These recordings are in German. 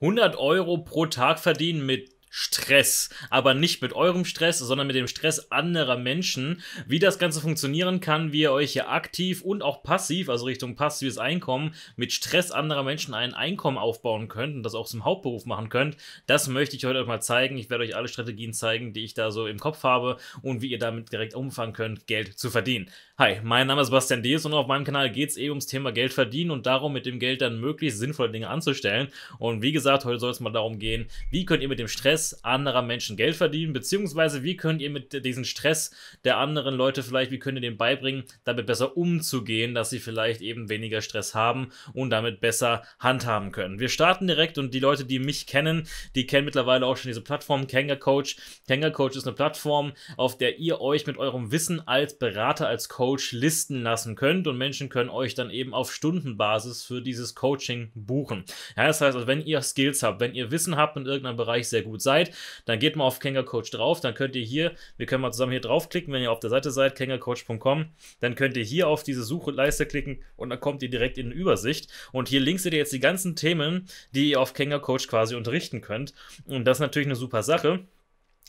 100 Euro pro Tag verdienen mit Stress. Aber nicht mit eurem Stress, sondern mit dem Stress anderer Menschen. Wie das Ganze funktionieren kann, wie ihr euch hier aktiv und auch passiv, also Richtung passives Einkommen, mit Stress anderer Menschen ein Einkommen aufbauen könnt und das auch zum Hauptberuf machen könnt, das möchte ich heute euch mal zeigen. Ich werde euch alle Strategien zeigen, die ich da so im Kopf habe und wie ihr damit direkt umfangen könnt, Geld zu verdienen. Hi, mein Name ist Bastian Dees und auf meinem Kanal geht es eben eh ums Thema Geld verdienen und darum, mit dem Geld dann möglichst sinnvolle Dinge anzustellen. Und wie gesagt, heute soll es mal darum gehen, wie könnt ihr mit dem Stress Stress anderer Menschen Geld verdienen, beziehungsweise wie könnt ihr mit diesem Stress der anderen Leute vielleicht, wie könnt ihr dem beibringen, damit besser umzugehen, dass sie vielleicht eben weniger Stress haben und damit besser handhaben können. Wir starten direkt und die Leute, die mich kennen, die kennen mittlerweile auch schon diese Plattform Kanga Coach. Kanga Coach ist eine Plattform, auf der ihr euch mit eurem Wissen als Berater, als Coach listen lassen könnt und Menschen können euch dann eben auf Stundenbasis für dieses Coaching buchen. Ja, das heißt, also wenn ihr Skills habt, wenn ihr Wissen habt in irgendeinem Bereich sehr gut seid, dann geht mal auf Kenga Coach drauf, dann könnt ihr hier, wir können mal zusammen hier draufklicken, wenn ihr auf der Seite seid, kengacoach.com, dann könnt ihr hier auf diese Suchleiste klicken und dann kommt ihr direkt in die Übersicht und hier links seht ihr jetzt die ganzen Themen, die ihr auf Kenga Coach quasi unterrichten könnt und das ist natürlich eine super Sache.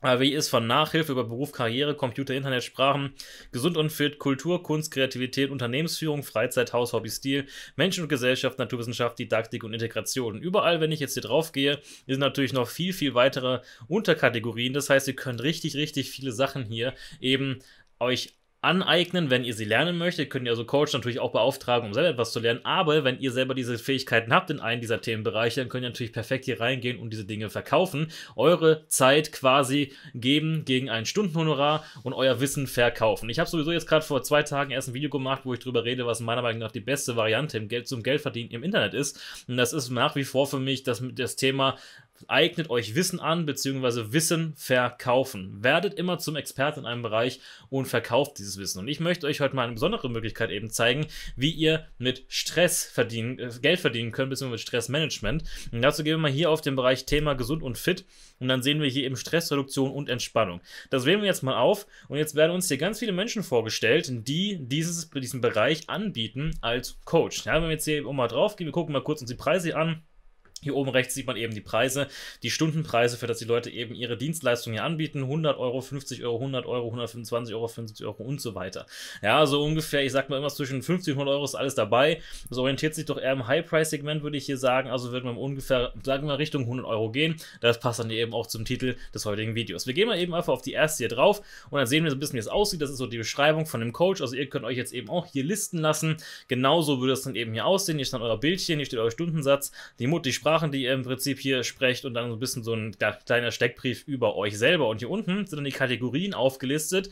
AWI ist von Nachhilfe über Beruf, Karriere, Computer, Internet, Sprachen, Gesund und Fit, Kultur, Kunst, Kreativität, Unternehmensführung, Freizeit, Haus, Hobby, Stil, Menschen und Gesellschaft, Naturwissenschaft, Didaktik und Integration. Überall, wenn ich jetzt hier drauf gehe, sind natürlich noch viel, viel weitere Unterkategorien. Das heißt, ihr könnt richtig, richtig viele Sachen hier eben euch aneignen, wenn ihr sie lernen möchtet, könnt ihr also Coach natürlich auch beauftragen, um selber etwas zu lernen. Aber wenn ihr selber diese Fähigkeiten habt in einem dieser Themenbereiche, dann könnt ihr natürlich perfekt hier reingehen und diese Dinge verkaufen. Eure Zeit quasi geben gegen ein Stundenhonorar und euer Wissen verkaufen. Ich habe sowieso jetzt gerade vor zwei Tagen erst ein Video gemacht, wo ich darüber rede, was meiner Meinung nach die beste Variante im Geld zum Geldverdienen im Internet ist. Und das ist nach wie vor für mich das, das Thema Eignet euch Wissen an, beziehungsweise Wissen verkaufen. Werdet immer zum Experten in einem Bereich und verkauft dieses Wissen. Und ich möchte euch heute mal eine besondere Möglichkeit eben zeigen, wie ihr mit Stress verdienen, äh, Geld verdienen könnt, beziehungsweise Stressmanagement. Und dazu gehen wir mal hier auf den Bereich Thema gesund und fit. Und dann sehen wir hier eben Stressreduktion und Entspannung. Das wählen wir jetzt mal auf. Und jetzt werden uns hier ganz viele Menschen vorgestellt, die dieses, diesen Bereich anbieten als Coach. Ja, wenn wir jetzt hier eben mal drauf gehen, wir gucken mal kurz uns die Preise hier an. Hier oben rechts sieht man eben die Preise, die Stundenpreise, für das die Leute eben ihre Dienstleistungen hier anbieten. 100 Euro, 50 Euro, 100 Euro, 125 Euro, 50 Euro und so weiter. Ja, so also ungefähr, ich sag mal irgendwas zwischen 50 und 100 Euro ist alles dabei. Das orientiert sich doch eher im High-Price-Segment, würde ich hier sagen. Also wird man ungefähr, sagen wir mal, Richtung 100 Euro gehen. Das passt dann eben auch zum Titel des heutigen Videos. Wir gehen mal eben einfach auf die erste hier drauf und dann sehen wir so ein bisschen, wie es aussieht. Das ist so die Beschreibung von dem Coach. Also ihr könnt euch jetzt eben auch hier listen lassen. Genauso würde es dann eben hier aussehen. Hier stand euer Bildchen, hier steht euer Stundensatz, die Mutter, die Sprache, Sprachen, die ihr im Prinzip hier sprecht und dann so ein bisschen so ein kleiner Steckbrief über euch selber. Und hier unten sind dann die Kategorien aufgelistet,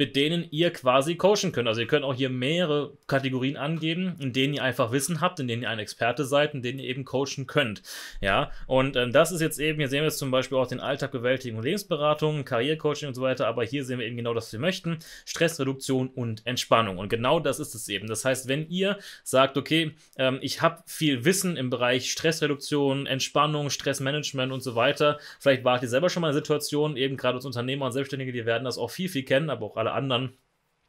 mit denen ihr quasi coachen könnt. Also ihr könnt auch hier mehrere Kategorien angeben, in denen ihr einfach Wissen habt, in denen ihr ein Experte seid, in denen ihr eben coachen könnt. Ja, und ähm, das ist jetzt eben, hier sehen wir jetzt zum Beispiel auch den Alltag bewältigen und Lebensberatung, Karrierecoaching und so weiter, aber hier sehen wir eben genau das, was wir möchten, Stressreduktion und Entspannung. Und genau das ist es eben. Das heißt, wenn ihr sagt, okay, ähm, ich habe viel Wissen im Bereich Stressreduktion, Entspannung, Stressmanagement und so weiter, vielleicht wart ihr selber schon mal in Situationen, eben gerade als Unternehmer und Selbstständige, die werden das auch viel, viel kennen, aber auch alle anderen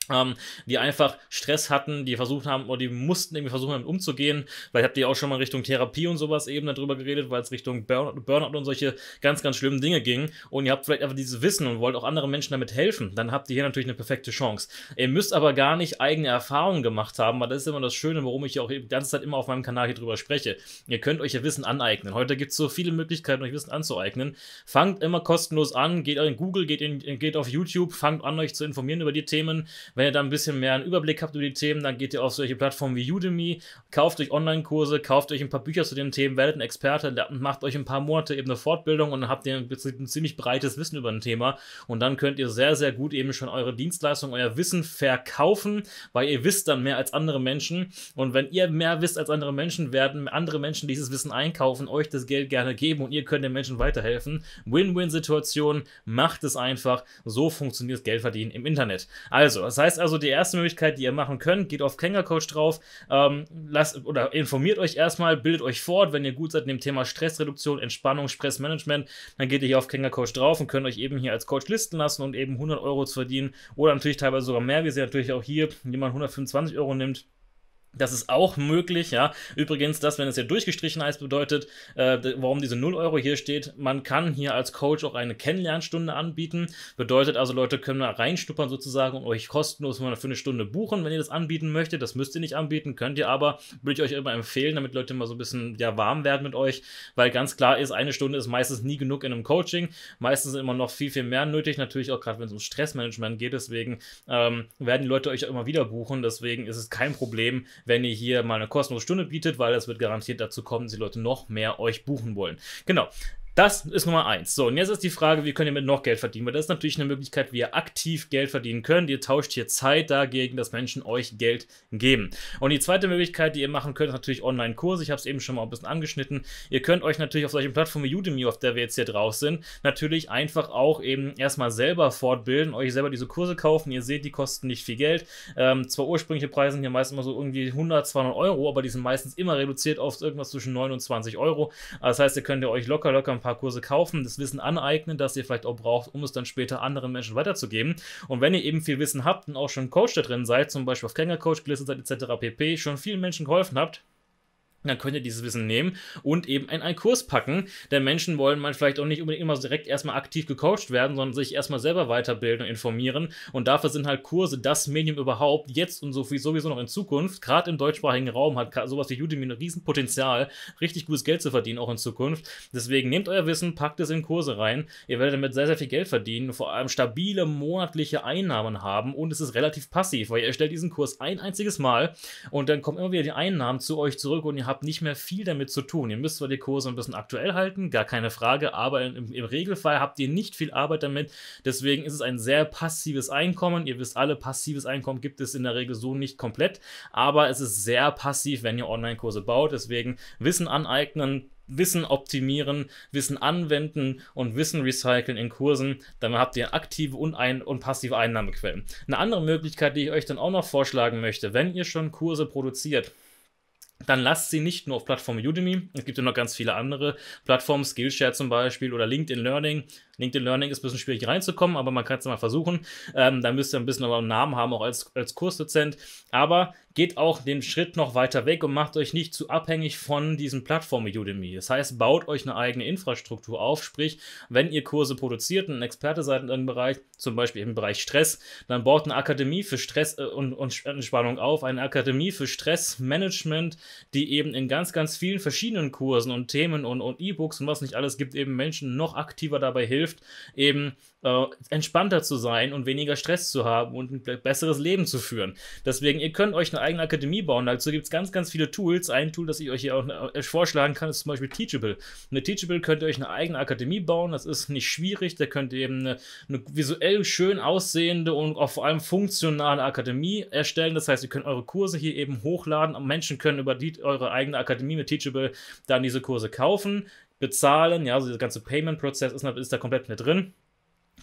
ähm, die einfach Stress hatten, die versucht haben oder die mussten irgendwie versuchen, damit umzugehen, weil ich habe die auch schon mal Richtung Therapie und sowas eben darüber geredet, weil es Richtung Burnout, und solche ganz, ganz schlimmen Dinge ging und ihr habt vielleicht einfach dieses Wissen und wollt auch anderen Menschen damit helfen, dann habt ihr hier natürlich eine perfekte Chance. Ihr müsst aber gar nicht eigene Erfahrungen gemacht haben, weil das ist immer das Schöne, warum ich hier auch die ganze Zeit immer auf meinem Kanal hier drüber spreche. Ihr könnt euch ihr Wissen aneignen. Heute gibt es so viele Möglichkeiten, euch Wissen anzueignen. Fangt immer kostenlos an, geht in Google, geht, in, geht auf YouTube, fangt an, euch zu informieren über die Themen, wenn ihr dann ein bisschen mehr einen Überblick habt über die Themen, dann geht ihr auf solche Plattformen wie Udemy, kauft euch Online-Kurse, kauft euch ein paar Bücher zu den Themen, werdet ein Experte, macht euch ein paar Monate eben eine Fortbildung und dann habt ihr ein ziemlich breites Wissen über ein Thema. Und dann könnt ihr sehr, sehr gut eben schon eure Dienstleistung, euer Wissen verkaufen, weil ihr wisst dann mehr als andere Menschen. Und wenn ihr mehr wisst als andere Menschen, werden andere Menschen dieses Wissen einkaufen, euch das Geld gerne geben und ihr könnt den Menschen weiterhelfen. Win-Win-Situation, macht es einfach. So funktioniert Geldverdienen im Internet. Also, das heißt also, die erste Möglichkeit, die ihr machen könnt, geht auf Kenga-Coach drauf, ähm, lasst, oder informiert euch erstmal, bildet euch fort, wenn ihr gut seid in dem Thema Stressreduktion, Entspannung, Stressmanagement, dann geht ihr hier auf Kenga Coach drauf und könnt euch eben hier als Coach listen lassen und eben 100 Euro zu verdienen oder natürlich teilweise sogar mehr. Wir sehen natürlich auch hier, jemand 125 Euro nimmt. Das ist auch möglich, ja. Übrigens, das, wenn es hier durchgestrichen heißt, bedeutet, äh, warum diese 0 Euro hier steht. Man kann hier als Coach auch eine Kennenlernstunde anbieten. Bedeutet also, Leute können da reinstuppern sozusagen und euch kostenlos mal für eine Stunde buchen, wenn ihr das anbieten möchtet. Das müsst ihr nicht anbieten, könnt ihr aber, würde ich euch immer empfehlen, damit Leute mal so ein bisschen ja, warm werden mit euch, weil ganz klar ist, eine Stunde ist meistens nie genug in einem Coaching. Meistens immer noch viel, viel mehr nötig, natürlich auch gerade wenn es um Stressmanagement geht. Deswegen ähm, werden die Leute euch auch immer wieder buchen. Deswegen ist es kein Problem, wenn ihr hier mal eine kostenlose Stunde bietet, weil das wird garantiert dazu kommen, dass die Leute noch mehr euch buchen wollen. Genau, das ist Nummer eins. So, und jetzt ist die Frage, wie könnt ihr mit noch Geld verdienen? Weil das ist natürlich eine Möglichkeit, wie ihr aktiv Geld verdienen könnt. Ihr tauscht hier Zeit dagegen, dass Menschen euch Geld geben. Und die zweite Möglichkeit, die ihr machen könnt, ist natürlich Online-Kurse. Ich habe es eben schon mal ein bisschen angeschnitten. Ihr könnt euch natürlich auf solchen Plattformen wie Udemy, auf der wir jetzt hier drauf sind, natürlich einfach auch eben erstmal selber fortbilden, euch selber diese Kurse kaufen. Ihr seht, die kosten nicht viel Geld. Ähm, zwar ursprüngliche Preise sind hier meistens immer so irgendwie 100, 200 Euro, aber die sind meistens immer reduziert auf irgendwas zwischen 9 und 20 Euro. Also das heißt, ihr könnt ihr euch locker, locker ein paar Kurse kaufen, das Wissen aneignen, das ihr vielleicht auch braucht, um es dann später anderen Menschen weiterzugeben. Und wenn ihr eben viel Wissen habt und auch schon Coach da drin seid, zum Beispiel auf Kanga Coach gelistet seid etc. pp, schon vielen Menschen geholfen habt, dann könnt ihr dieses Wissen nehmen und eben in einen Kurs packen. Denn Menschen wollen man vielleicht auch nicht unbedingt immer direkt erstmal aktiv gecoacht werden, sondern sich erstmal selber weiterbilden und informieren. Und dafür sind halt Kurse das Medium überhaupt, jetzt und sowieso noch in Zukunft. Gerade im deutschsprachigen Raum hat sowas wie Udemy ein Riesenpotenzial, richtig gutes Geld zu verdienen, auch in Zukunft. Deswegen nehmt euer Wissen, packt es in Kurse rein. Ihr werdet damit sehr, sehr viel Geld verdienen, vor allem stabile monatliche Einnahmen haben. Und es ist relativ passiv, weil ihr erstellt diesen Kurs ein einziges Mal und dann kommen immer wieder die Einnahmen zu euch zurück und ihr habt habt nicht mehr viel damit zu tun. Ihr müsst zwar die Kurse ein bisschen aktuell halten, gar keine Frage, aber im, im Regelfall habt ihr nicht viel Arbeit damit. Deswegen ist es ein sehr passives Einkommen. Ihr wisst alle, passives Einkommen gibt es in der Regel so nicht komplett, aber es ist sehr passiv, wenn ihr Online-Kurse baut. Deswegen Wissen aneignen, Wissen optimieren, Wissen anwenden und Wissen recyceln in Kursen. Dann habt ihr aktive und, ein und passive Einnahmequellen. Eine andere Möglichkeit, die ich euch dann auch noch vorschlagen möchte, wenn ihr schon Kurse produziert, dann lasst sie nicht nur auf Plattform Udemy. Es gibt ja noch ganz viele andere Plattformen, Skillshare zum Beispiel oder LinkedIn Learning. LinkedIn Learning ist ein bisschen schwierig reinzukommen, aber man kann es mal versuchen. Ähm, da müsst ihr ein bisschen aber einen Namen haben, auch als, als Kursdozent. Aber geht auch den Schritt noch weiter weg und macht euch nicht zu abhängig von diesen Plattformen Udemy. Das heißt, baut euch eine eigene Infrastruktur auf, sprich, wenn ihr Kurse produziert und ein Experte seid in irgendeinem Bereich, zum Beispiel im Bereich Stress, dann baut eine Akademie für Stress äh, und, und Entspannung auf, eine Akademie für Stressmanagement, die eben in ganz, ganz vielen verschiedenen Kursen und Themen und, und E-Books und was nicht alles gibt, eben Menschen noch aktiver dabei hilft, eben äh, entspannter zu sein und weniger Stress zu haben und ein besseres Leben zu führen. Deswegen, ihr könnt euch eine eigene Akademie bauen. Dazu gibt es ganz, ganz viele Tools. Ein Tool, das ich euch hier auch äh, vorschlagen kann, ist zum Beispiel Teachable. Mit Teachable könnt ihr euch eine eigene Akademie bauen. Das ist nicht schwierig. Da könnt ihr eben eine, eine visuell schön aussehende und auch vor allem funktionale Akademie erstellen. Das heißt, ihr könnt eure Kurse hier eben hochladen. Menschen können über die, eure eigene Akademie mit Teachable dann diese Kurse kaufen bezahlen. Ja, also dieser ganze Payment-Prozess ist, ist, da komplett mit drin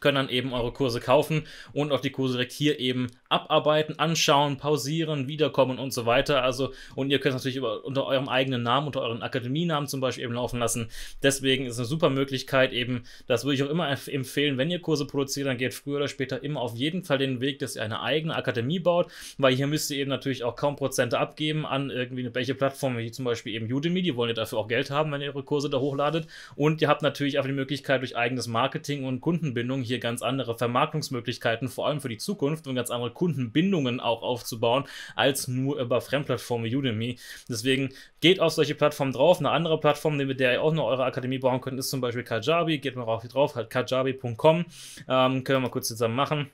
können dann eben eure Kurse kaufen und auch die Kurse direkt hier eben abarbeiten, anschauen, pausieren, wiederkommen und so weiter. Also, und ihr könnt es natürlich über, unter eurem eigenen Namen, unter euren Akademienamen zum Beispiel eben laufen lassen. Deswegen ist es eine super Möglichkeit eben, das würde ich auch immer empfehlen, wenn ihr Kurse produziert, dann geht früher oder später immer auf jeden Fall den Weg, dass ihr eine eigene Akademie baut, weil hier müsst ihr eben natürlich auch kaum Prozente abgeben an irgendwie eine welche Plattform, wie zum Beispiel eben Udemy, die wollen ja dafür auch Geld haben, wenn ihr eure Kurse da hochladet. Und ihr habt natürlich auch die Möglichkeit, durch eigenes Marketing und Kundenbindung hier ganz andere Vermarktungsmöglichkeiten, vor allem für die Zukunft und ganz andere Kundenbindungen auch aufzubauen, als nur über Fremdplattformen Udemy. Deswegen geht auf solche Plattformen drauf. Eine andere Plattform, mit der ihr auch noch eure Akademie bauen könnt, ist zum Beispiel Kajabi. Geht mal drauf, halt kajabi.com. Ähm, können wir mal kurz zusammen machen.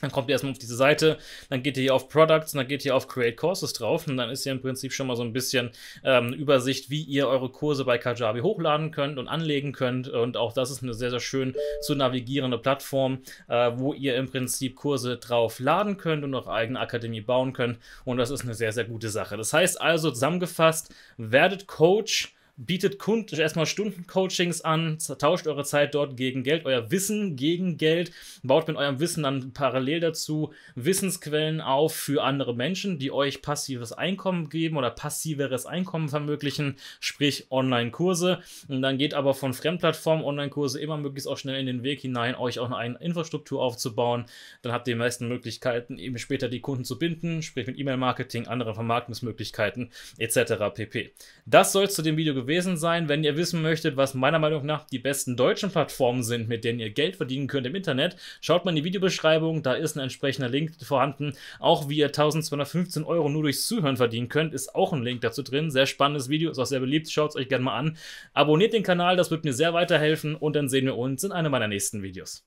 Dann kommt ihr erstmal auf diese Seite, dann geht ihr hier auf Products, dann geht ihr auf Create Courses drauf und dann ist hier im Prinzip schon mal so ein bisschen ähm, Übersicht, wie ihr eure Kurse bei Kajabi hochladen könnt und anlegen könnt. Und auch das ist eine sehr, sehr schön zu navigierende Plattform, äh, wo ihr im Prinzip Kurse drauf laden könnt und eure eigene Akademie bauen könnt. Und das ist eine sehr, sehr gute Sache. Das heißt also zusammengefasst, werdet Coach bietet Kunden erstmal Stundencoachings an, tauscht eure Zeit dort gegen Geld, euer Wissen gegen Geld, baut mit eurem Wissen dann parallel dazu Wissensquellen auf für andere Menschen, die euch passives Einkommen geben oder passiveres Einkommen vermöglichen, sprich Online-Kurse. Und dann geht aber von Fremdplattformen Online-Kurse immer möglichst auch schnell in den Weg hinein, euch auch eine Infrastruktur aufzubauen. Dann habt ihr die meisten Möglichkeiten, eben später die Kunden zu binden, sprich mit E-Mail-Marketing, anderen Vermarktungsmöglichkeiten etc. pp. Das soll zu dem Video gewesen gewesen sein. Wenn ihr wissen möchtet, was meiner Meinung nach die besten deutschen Plattformen sind, mit denen ihr Geld verdienen könnt im Internet, schaut mal in die Videobeschreibung, da ist ein entsprechender Link vorhanden. Auch wie ihr 1215 Euro nur durchs Zuhören verdienen könnt, ist auch ein Link dazu drin. Sehr spannendes Video, ist auch sehr beliebt, schaut es euch gerne mal an. Abonniert den Kanal, das wird mir sehr weiterhelfen und dann sehen wir uns in einem meiner nächsten Videos.